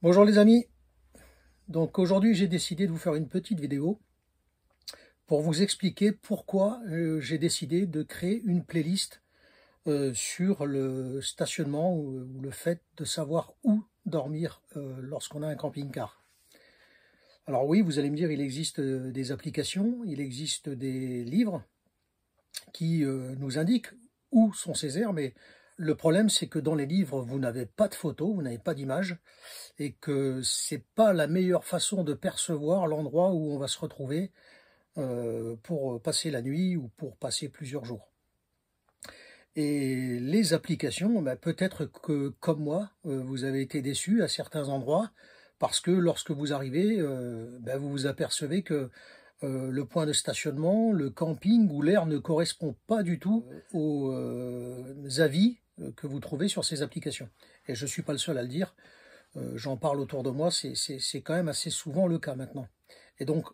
Bonjour les amis, donc aujourd'hui j'ai décidé de vous faire une petite vidéo pour vous expliquer pourquoi euh, j'ai décidé de créer une playlist euh, sur le stationnement ou le fait de savoir où dormir euh, lorsqu'on a un camping-car. Alors oui, vous allez me dire, il existe des applications, il existe des livres qui nous indiquent où sont ces aires, mais le problème, c'est que dans les livres, vous n'avez pas de photos, vous n'avez pas d'images, et que c'est pas la meilleure façon de percevoir l'endroit où on va se retrouver euh, pour passer la nuit ou pour passer plusieurs jours. Et les applications, bah, peut-être que comme moi, euh, vous avez été déçu à certains endroits, parce que lorsque vous arrivez, euh, bah, vous vous apercevez que le point de stationnement, le camping ou l'air ne correspond pas du tout aux avis que vous trouvez sur ces applications. Et je ne suis pas le seul à le dire, euh, j'en parle autour de moi, c'est quand même assez souvent le cas maintenant. Et donc,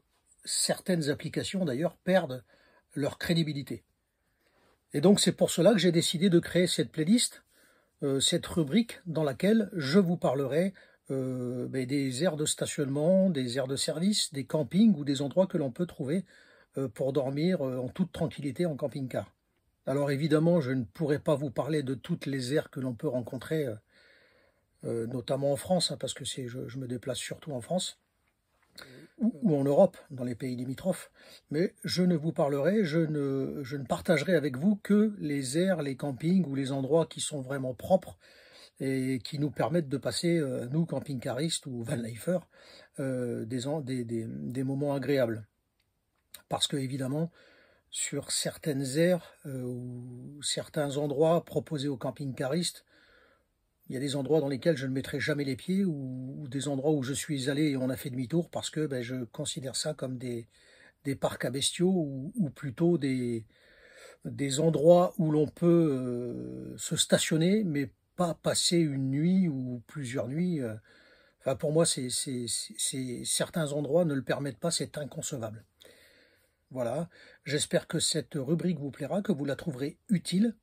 certaines applications d'ailleurs perdent leur crédibilité. Et donc, c'est pour cela que j'ai décidé de créer cette playlist, euh, cette rubrique dans laquelle je vous parlerai euh, ben, des aires de stationnement, des aires de service, des campings ou des endroits que l'on peut trouver pour dormir en toute tranquillité en camping-car. Alors évidemment, je ne pourrai pas vous parler de toutes les aires que l'on peut rencontrer, euh, euh, notamment en France, hein, parce que je, je, me déplace surtout en France, ou, en Europe, dans les pays limitrophes, mais je ne vous parlerai, je ne, je ne partagerai avec vous que les aires, les campings ou les endroits qui sont vraiment propres et qui nous permettent de passer, euh, nous camping-caristes ou vanlifers, des, des, des, des, moments agréables. Parce que évidemment, sur certaines aires euh, ou certains endroits proposés aux camping-caristes. Il y a des endroits dans lesquels je ne mettrai jamais les pieds ou, des endroits où je suis allé et on a fait demi-tour parce que ben, je considère ça comme des, parcs à bestiaux ou, plutôt des, endroits où l'on peut euh, se stationner mais pas passer une nuit ou plusieurs nuits. Euh. Enfin, pour moi, certains endroits ne le permettent pas, c'est inconcevable. Voilà, j'espère que cette rubrique vous plaira, que vous la trouverez utile.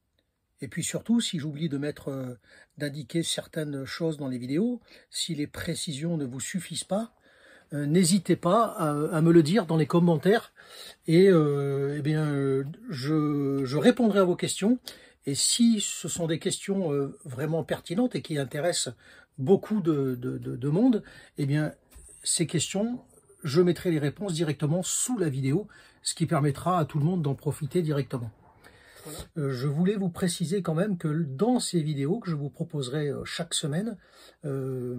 Et puis surtout, si j'oublie de mettre, euh, d'indiquer certaines choses dans les vidéos, si les précisions ne vous suffisent pas, euh, n'hésitez pas à, me le dire dans les commentaires et euh, eh bien, je, répondrai à vos questions. Et si ce sont des questions vraiment pertinentes et qui intéressent beaucoup de, de monde, eh bien, ces questions je mettrai les réponses directement sous la vidéo, ce qui permettra à tout le monde d'en profiter directement. Euh, je voulais vous préciser quand même que dans ces vidéos que je vous proposerai euh, chaque semaine, euh,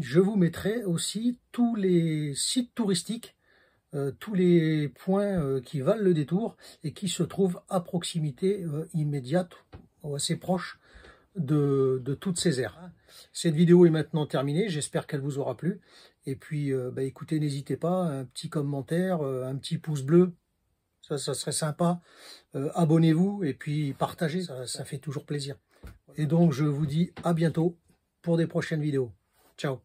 je vous mettrai aussi tous les sites touristiques, tous les points qui valent le détour et qui se trouvent à proximité immédiate ou assez proche de, toutes ces aires. Cette vidéo est maintenant terminée, j'espère qu'elle vous aura plu. Et puis, euh, bah, écoutez, n'hésitez pas, un petit commentaire, euh, un petit pouce bleu, ça, ça serait sympa. Euh, abonnez-vous et puis partagez, ça, ça fait toujours plaisir. Et donc, je vous dis à bientôt pour des prochaines vidéos. Ciao